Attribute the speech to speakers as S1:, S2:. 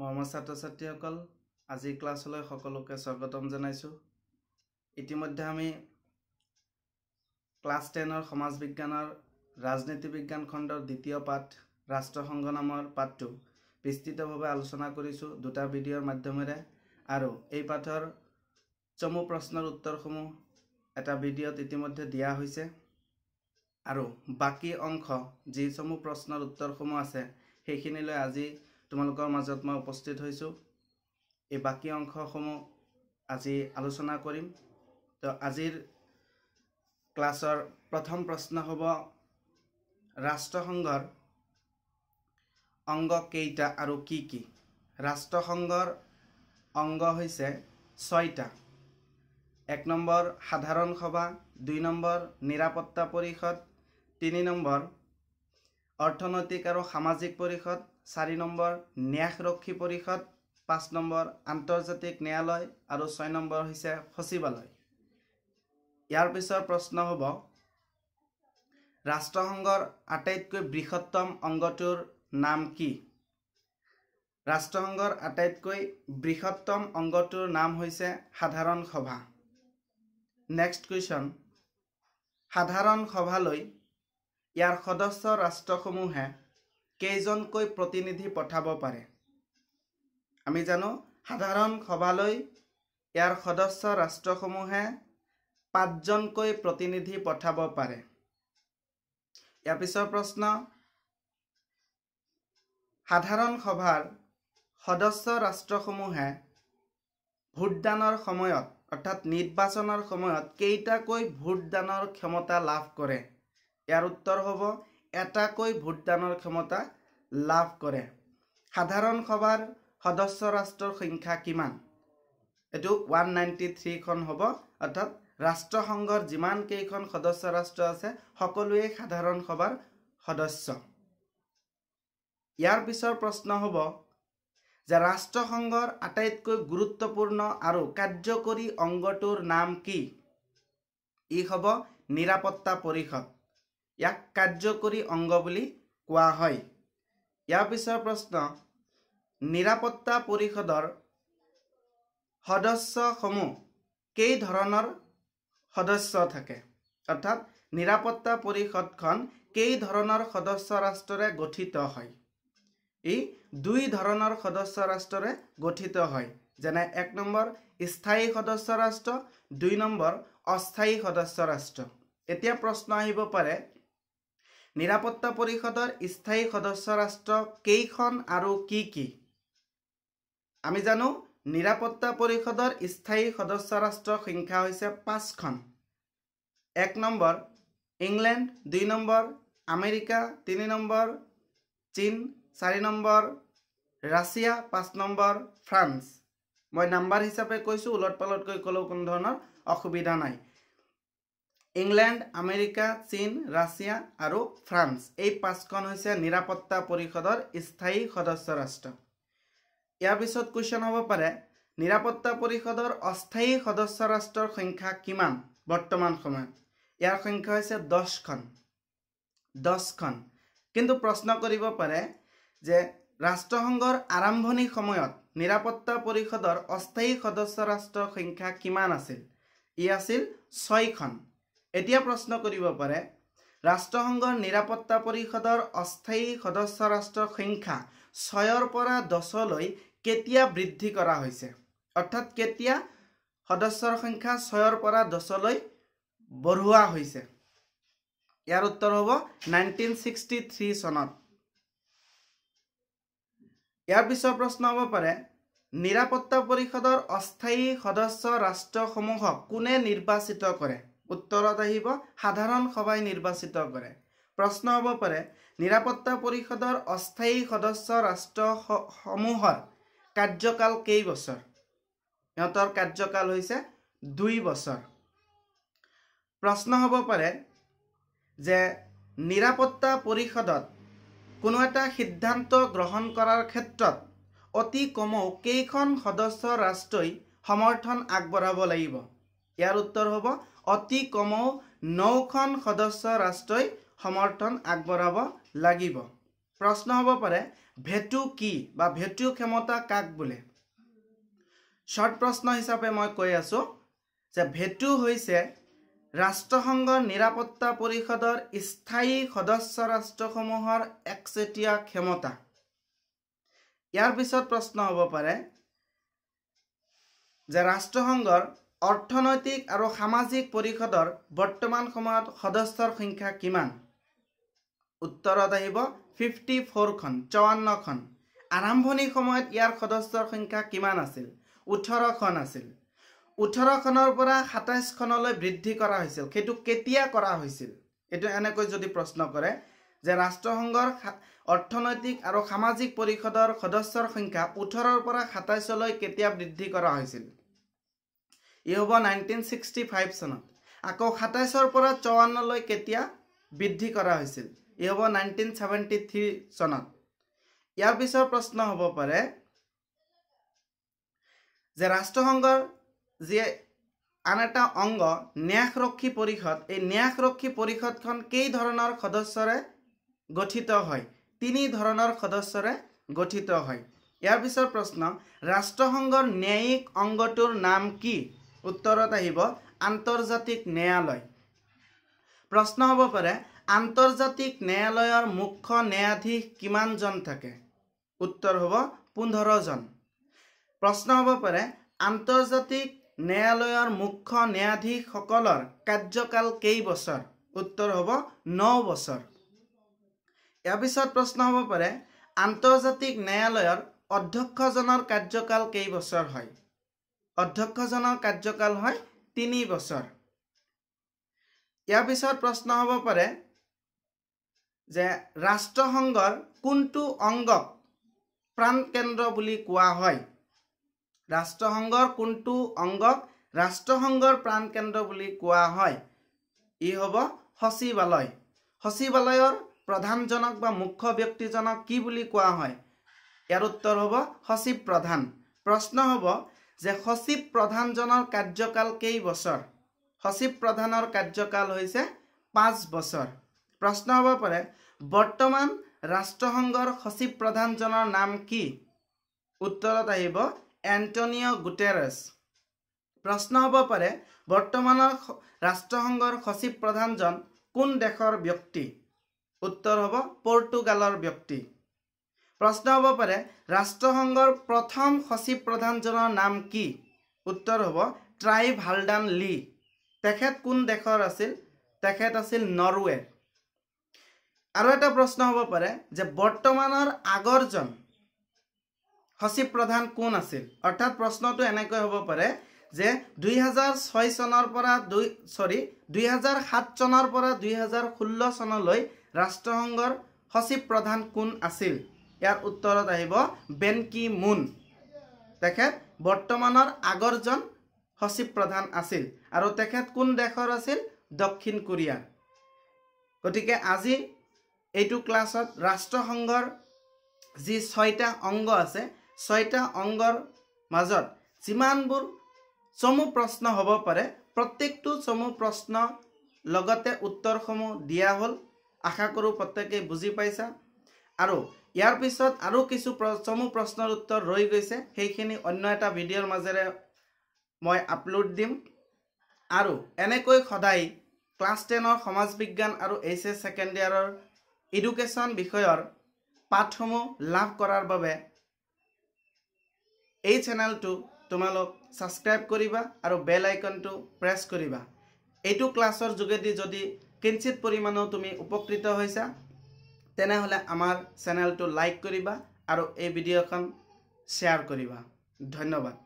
S1: মৰ্ম ছাত্ৰ ছাত্ৰীসকল আজি ক্লাছলৈ সকলোকে স্বাগতম জনাইছোঁ ইতিমধ্যে আমি ক্লাছ টেনৰ সমাজ বিজ্ঞানৰ ৰাজনীতি বিজ্ঞান খণ্ডৰ দ্বিতীয় পাঠ ৰাষ্ট্ৰসংঘ নামৰ পাঠটো বিস্তৃতভাৱে আলোচনা কৰিছোঁ দুটা ভিডিঅ'ৰ মাধ্যমেৰে আৰু এই পাঠৰ চমু প্ৰশ্নৰ উত্তৰসমূহ এটা ভিডিঅ'ত ইতিমধ্যে দিয়া হৈছে আৰু বাকী অংশ যি চমু প্ৰশ্নৰ উত্তৰসমূহ আছে সেইখিনিলৈ আজি তোমালোকৰ মাজত মই উপস্থিত হৈছোঁ এই বাকী অংশসমূহ আজি আলোচনা কৰিম তো আজিৰ ক্লাছৰ প্ৰথম প্ৰশ্ন হ'ব ৰাষ্ট্ৰসংঘৰ অংগ কেইটা আৰু কি কি ৰাষ্ট্ৰসংঘৰ অংগ হৈছে ছয়টা এক নম্বৰ সাধাৰণ সভা দুই নম্বৰ নিৰাপত্তা পৰিষদ তিনি নম্বৰ অৰ্থনৈতিক আৰু সামাজিক পৰিষদ চাৰি নম্বৰ ন্যাসৰক্ষী পৰিষদ পাঁচ নম্বৰ আন্তৰ্জাতিক ন্যায়ালয় আৰু ছয় নম্বৰ হৈছে সচিবালয় ইয়াৰ পিছৰ প্ৰশ্ন হ'ব ৰাষ্ট্ৰসংঘৰ আটাইতকৈ বৃহত্তম অংগটোৰ নাম কি ৰাষ্ট্ৰসংঘৰ আটাইতকৈ বৃহত্তম অংগটোৰ নাম হৈছে সাধাৰণ সভা নেক্সট কুৱেশ্যন সাধাৰণ সভালৈ ইয়াৰ সদস্য ৰাষ্ট্ৰসমূহে কেইজনকৈ প্ৰতিনিধি পঠাব পাৰে আমি জানো সাধাৰণ সভালৈ ইয়াৰ সদস্য ৰাষ্ট্ৰসমূহে পাঁচজনকৈ প্ৰতিনিধি পঠাব পাৰে ইয়াৰ পিছৰ প্ৰশ্ন সাধাৰণ সভাৰ সদস্য ৰাষ্ট্ৰসমূহে ভোটদানৰ সময়ত অৰ্থাৎ নিৰ্বাচনৰ সময়ত কেইটাকৈ ভোটদানৰ ক্ষমতা লাভ কৰে ইয়াৰ উত্তৰ হ'ব এটাকৈ ভোটদানৰ ক্ষমতা লাভ কৰে সাধাৰণ সভাৰ সদস্য ৰাষ্ট্ৰৰ সংখ্যা কিমান এইটো ওৱান নাইণ্টি থ্ৰীখন হ'ব অৰ্থাৎ ৰাষ্ট্ৰসংঘৰ যিমানকেইখন সদস্য ৰাষ্ট্ৰ আছে সকলোৱে সাধাৰণ সভাৰ সদস্য ইয়াৰ পিছৰ প্ৰশ্ন হ'ব যে ৰাষ্ট্ৰসংঘৰ আটাইতকৈ গুৰুত্বপূৰ্ণ আৰু কাৰ্যকৰী অংগটোৰ নাম কি ই হ'ব নিৰাপত্তা পৰিষদ ইয়াক কাৰ্যকৰী অংগ বুলি কোৱা হয় ইয়াৰ পিছৰ প্ৰশ্ন নিৰাপত্তা পৰিষদৰ সদস্যসমূহ কেই ধৰণৰ সদস্য থাকে অৰ্থাৎ নিৰাপত্তা পৰিষদখন কেই ধৰণৰ সদস্য ৰাষ্ট্ৰৰে গঠিত হয় ই দুই ধৰণৰ সদস্য ৰাষ্ট্ৰৰে গঠিত হয় যেনে এক নম্বৰ স্থায়ী সদস্য ৰাষ্ট্ৰ দুই নম্বৰ অস্থায়ী সদস্য ৰাষ্ট্ৰ এতিয়া প্ৰশ্ন আহিব পাৰে নিৰাপত্তা পৰিষদৰ স্থায়ী সদস্য ৰাষ্ট্ৰ কেইখন আৰু কি কি আমি জানো নিৰাপত্তা পৰিষদৰ স্থায়ী সদস্য ৰাষ্ট্ৰ সংখ্যা হৈছে পাঁচখন এক নম্বৰ ইংলেণ্ড দুই নম্বৰ আমেৰিকা তিনি নম্বৰ চীন চাৰি নম্বৰ ৰাছিয়া পাঁচ নম্বৰ ফ্ৰান্স মই নাম্বাৰ হিচাপে কৈছোঁ ওলট পালটকৈ ক'লেও কোনো ধৰণৰ অসুবিধা নাই ইংলেণ্ড আমেৰিকা চীন ৰাছিয়া আৰু ফ্ৰান্স এই পাঁচখন হৈছে নিৰাপত্তা পৰিষদৰ স্থায়ী সদস্য ৰাষ্ট্ৰ ইয়াৰ পিছত কুৱেশ্যন হ'ব পাৰে নিৰাপত্তা পৰিষদৰ অস্থায়ী সদস্য ৰাষ্ট্ৰৰ সংখ্যা কিমান বৰ্তমান সময়ত ইয়াৰ সংখ্যা হৈছে দহখন দহখন কিন্তু প্ৰশ্ন কৰিব পাৰে যে ৰাষ্ট্ৰসংঘৰ আৰম্ভণি সময়ত নিৰাপত্তা পৰিষদৰ অস্থায়ী সদস্য ৰাষ্ট্ৰৰ সংখ্যা কিমান আছিল ই আছিল ছয়খন এতিয়া প্ৰশ্ন কৰিব পাৰে ৰাষ্ট্ৰসংঘৰ নিৰাপত্তা পৰিষদৰ অস্থায়ী সদস্য ৰাষ্ট্ৰৰ সংখ্যা ছয়ৰ পৰা দহলৈ কেতিয়া বৃদ্ধি কৰা হৈছে অৰ্থাৎ কেতিয়া সদস্যৰ সংখ্যা ছয়ৰ পৰা দহলৈ বঢ়োৱা হৈছে ইয়াৰ উত্তৰ হ'ব নাইনটিন ছিক্সটি থ্ৰী চনত ইয়াৰ পিছৰ প্ৰশ্ন হ'ব পাৰে নিৰাপত্তা পৰিষদৰ অস্থায়ী সদস্য ৰাষ্ট্ৰসমূহক কোনে নিৰ্বাচিত কৰে উত্তৰত আহিব সাধাৰণ সভাই নিৰ্বাচিত কৰে প্ৰশ্ন হ'ব পাৰে নিৰাপত্তা পৰিষদৰ অস্থায়ী সদস্য ৰাষ্ট্ৰসমূহৰ কাৰ্যকাল কেইবছৰ সিহঁতৰ কাৰ্যকাল হৈছে দুই বছৰ প্ৰশ্ন হ'ব পাৰে যে নিৰাপত্তা পৰিষদত কোনো এটা সিদ্ধান্ত গ্ৰহণ কৰাৰ ক্ষেত্ৰত অতি কমেও কেইখন সদস্য ৰাষ্ট্ৰই সমৰ্থন আগবঢ়াব লাগিব ইয়াৰ উত্তৰ হ'ব অতি কমেও নখন সদস্য ৰাষ্ট্ৰই সমৰ্থন আগবঢ়াব লাগিব প্ৰশ্ন হ'ব পাৰে ভেটু কি বা ভেটু ক্ষমতা কাক বোলে শ্বৰ্ট প্ৰশ্ন হিচাপে মই কৈ আছোঁ যে ভেটু হৈছে ৰাষ্ট্ৰসংঘৰ নিৰাপত্তা পৰিষদৰ স্থায়ী সদস্য ৰাষ্ট্ৰসমূহৰ একচেটীয়া ক্ষমতা ইয়াৰ পিছত প্ৰশ্ন হ'ব পাৰে যে ৰাষ্ট্ৰসংঘৰ অৰ্থনৈতিক আৰু সামাজিক পৰিষদৰ বৰ্তমান সময়ত সদস্যৰ সংখ্যা কিমান উত্তৰত আহিব ফিফটি ফ'ৰখন চৌৱন্নখন আৰম্ভণি সময়ত ইয়াৰ সদস্যৰ সংখ্যা কিমান আছিল ওঠৰখন আছিল ওঠৰখনৰ পৰা সাতাইছখনলৈ বৃদ্ধি কৰা হৈছিল সেইটো কেতিয়া কৰা হৈছিল এইটো এনেকৈ যদি প্ৰশ্ন কৰে যে ৰাষ্ট্ৰসংঘৰ অৰ্থনৈতিক আৰু সামাজিক পৰিষদৰ সদস্যৰ সংখ্যা ওঠৰৰ পৰা সাতাইছলৈ কেতিয়া বৃদ্ধি কৰা হৈছিল ই হ'ব নাইনটিন ছিক্সটি ফাইভ চনত আকৌ সাতাইছৰ পৰা চৌৱন্নলৈ কেতিয়া বৃদ্ধি কৰা হৈছিল ই হ'ব নাইনটিন ছেভেণ্টি থ্ৰী চনত ইয়াৰ পিছৰ প্ৰশ্ন হ'ব পাৰে যে ৰাষ্ট্ৰসংঘৰ যি আন এটা অংগ ন্যাসৰক্ষী পৰিষদ এই ন্যাসৰক্ষী পৰিষদখন কেইধৰণৰ সদস্যৰে গঠিত হয় তিনি ধৰণৰ সদস্যৰে গঠিত হয় ইয়াৰ পিছৰ প্ৰশ্ন ৰাষ্ট্ৰসংঘৰ ন্যায়িক অংগটোৰ নাম কি উত্তৰত আহিব আন্তৰ্জাতিক ন্যায়ালয় প্ৰশ্ন হ'ব পাৰে আন্তৰ্জাতিক ন্যায়ালয়ৰ মুখ্য ন্যায়াধীশ কিমানজন থাকে উত্তৰ হ'ব পোন্ধৰজন প্ৰশ্ন হ'ব পাৰে আন্তৰ্জাতিক ন্যায়ালয়ৰ মুখ্য ন্যায়াধীশসকলৰ কাৰ্যকাল কেইবছৰ উত্তৰ হ'ব ন বছৰ ইয়াৰ পিছত প্ৰশ্ন হ'ব পাৰে আন্তৰ্জাতিক ন্যায়ালয়ৰ অধ্যক্ষজনৰ কাৰ্যকাল কেইবছৰ হয় অধ্যক্ষজনৰ কাৰ্যকাল হয় তিনি বছৰ ইয়াৰ পিছত প্ৰশ্ন হ'ব পাৰে যে ৰাষ্ট্ৰসংঘৰ কোনটো অংগক প্ৰাণ কেন্দ্ৰ বুলি কোৱা হয় ৰাষ্ট্ৰসংঘৰ কোনটো অংগক ৰাষ্ট্ৰসংঘৰ প্ৰাণ কেন্দ্ৰ বুলি কোৱা হয় ই হ'ব সচিবালয় সচিবালয়ৰ প্ৰধানজনক বা মুখ্য ব্যক্তিজনক কি বুলি কোৱা হয় ইয়াৰ উত্তৰ হ'ব সচিব প্ৰধান প্ৰশ্ন হ'ব যে সচিব প্ৰধানজনৰ কাৰ্যকাল কেইবছৰ সচিব প্ৰধানৰ কাৰ্যকাল হৈছে পাঁচ বছৰ প্ৰশ্ন হ'ব পাৰে বৰ্তমান ৰাষ্ট্ৰসংঘৰ সচিব প্ৰধানজনৰ নাম কি উত্তৰত আহিব এণ্টনিঅ' গুটেৰেছ প্ৰশ্ন হ'ব পাৰে বৰ্তমানৰ ৰাষ্ট্ৰসংঘৰ সচিব প্ৰধানজন কোন দেশৰ ব্যক্তি উত্তৰ হ'ব পৰ্টুগালৰ ব্যক্তি প্ৰশ্ন হ'ব পাৰে ৰাষ্ট্ৰসংঘৰ প্ৰথম সচিব প্ৰধানজনৰ নাম কি উত্তৰ হ'ব ট্ৰাইভ হালডান লি তেখেত কোন দেশৰ আছিল তেখেত আছিল নৰৱে আৰু এটা প্ৰশ্ন হ'ব পাৰে যে বৰ্তমানৰ আগৰজন সচিব প্ৰধান কোন আছিল অৰ্থাৎ প্ৰশ্নটো এনেকৈ হ'ব পাৰে যে দুই হাজাৰ ছয় চনৰ পৰা দুই চৰি দুই হাজাৰ সাত চনৰ পৰা দুই হাজাৰ ষোল্ল চনলৈ ৰাষ্ট্ৰসংঘৰ সচিব প্ৰধান কোন আছিল ইয়াৰ উত্তৰত আহিব বেনকি মুন তেখেত বৰ্তমানেৰ আগৰজন সচিব প্ৰধান আছিল আৰু তেখেত কোন দেশৰ আছিল দক্ষিণ কোৰিয়া গতিকে আজি এইটো ক্লাছত ৰাষ্ট্ৰসংঘৰ যি ছয়টা অংগ আছে ছয়টা অংগৰ মাজত যিমানবোৰ চমু প্ৰশ্ন হব পাৰে প্ৰত্যেকটো চমু প্ৰশ্ন লগতে উত্তৰসমূহ দিয়া হল আশা কৰোঁ প্ৰত্যেকেই বুজি পাইছা আৰু ইয়াৰ পিছত আৰু কিছু চমু প্ৰশ্নৰ উত্তৰ ৰৈ গৈছে সেইখিনি অন্য এটা ভিডিঅ'ৰ মাজেৰে মই আপলোড দিম আৰু এনেকৈ সদায় ক্লাছ টেনৰ সমাজ বিজ্ঞান আৰু এইচ এছ ছেকেণ্ড ইয়াৰৰ ইডুকেশ্যন বিষয়ৰ পাঠসমূহ লাভ কৰাৰ বাবে এই চেনেলটো তোমালোক ছাবস্ক্ৰাইব কৰিবা আৰু বেল আইকনটো প্ৰেছ কৰিবা এইটো ক্লাছৰ যোগেদি যদি কিঞ্চিত পৰিমাণেও তুমি উপকৃত হৈছা তেনেহ'লে আমাৰ চেনেলটো লাইক কৰিবা আৰু এই ভিডিঅ'খন শ্বেয়াৰ কৰিবা ধন্যবাদ